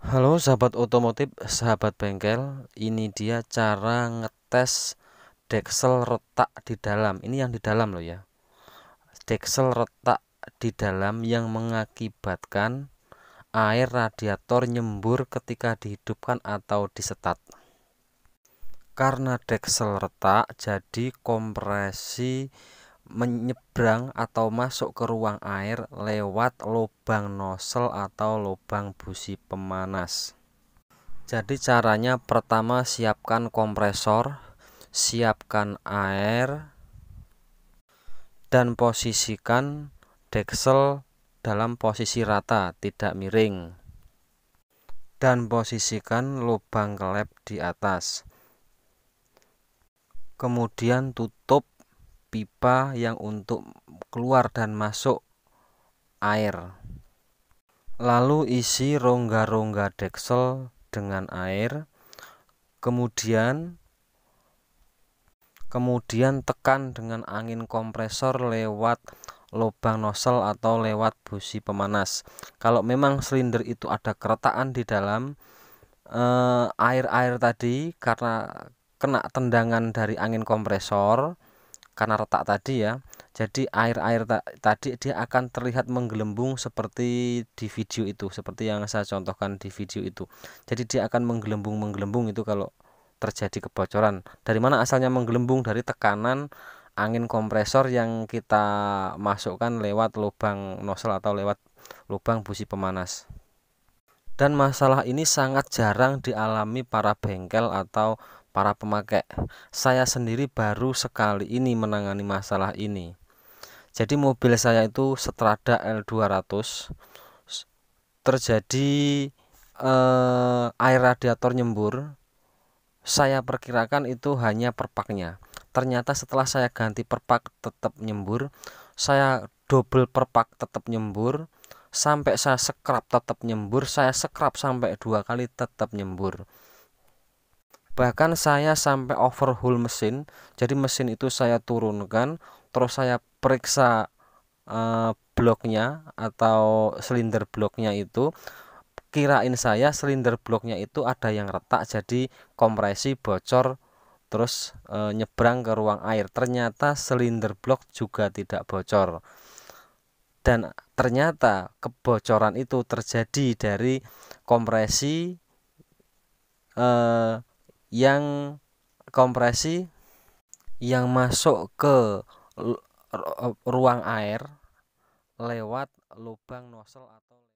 Halo sahabat otomotif, sahabat bengkel. Ini dia cara ngetes deksel retak di dalam. Ini yang di dalam loh ya. Deksel retak di dalam yang mengakibatkan air radiator nyembur ketika dihidupkan atau disetat. Karena deksel retak, jadi kompresi menyeberang atau masuk ke ruang air lewat lubang nosel atau lubang busi pemanas. Jadi caranya pertama siapkan kompresor, siapkan air dan posisikan deksel dalam posisi rata, tidak miring. Dan posisikan lubang klep di atas. Kemudian tutup pipa yang untuk keluar dan masuk air. Lalu isi rongga-rongga deksel dengan air. Kemudian kemudian tekan dengan angin kompresor lewat lubang nosel atau lewat busi pemanas. Kalau memang silinder itu ada keretakan di dalam eh, air-air eh, air -air tadi karena kena tendangan dari angin kompresor, karena retak tadi ya jadi air-air ta tadi dia akan terlihat menggelembung seperti di video itu seperti yang saya contohkan di video itu jadi dia akan menggelembung menggelembung itu kalau terjadi kebocoran dari mana asalnya menggelembung dari tekanan angin kompresor yang kita masukkan lewat lubang nozzle atau lewat lubang busi pemanas dan masalah ini sangat jarang dialami para bengkel atau para pemakai. Saya sendiri baru sekali ini menangani masalah ini. Jadi mobil saya itu Strada L200 terjadi eh, air radiator nyembur. Saya perkirakan itu hanya perpaknya. Ternyata setelah saya ganti perpak tetap nyembur. Saya double perpak tetap nyembur. Sampai saya sekrap tetap nyembur. Saya sekrap sampai dua kali tetap nyembur bahkan saya sampai overhaul mesin jadi mesin itu saya turunkan terus saya periksa uh, bloknya atau silinder bloknya itu kirain saya silinder bloknya itu ada yang retak jadi kompresi bocor terus e, nyebrang ke ruang air ternyata silinder blok juga tidak bocor dan ternyata kebocoran itu terjadi dari kompresi eh, yang kompresi yang masuk ke ruang air lewat lubang nozzle atau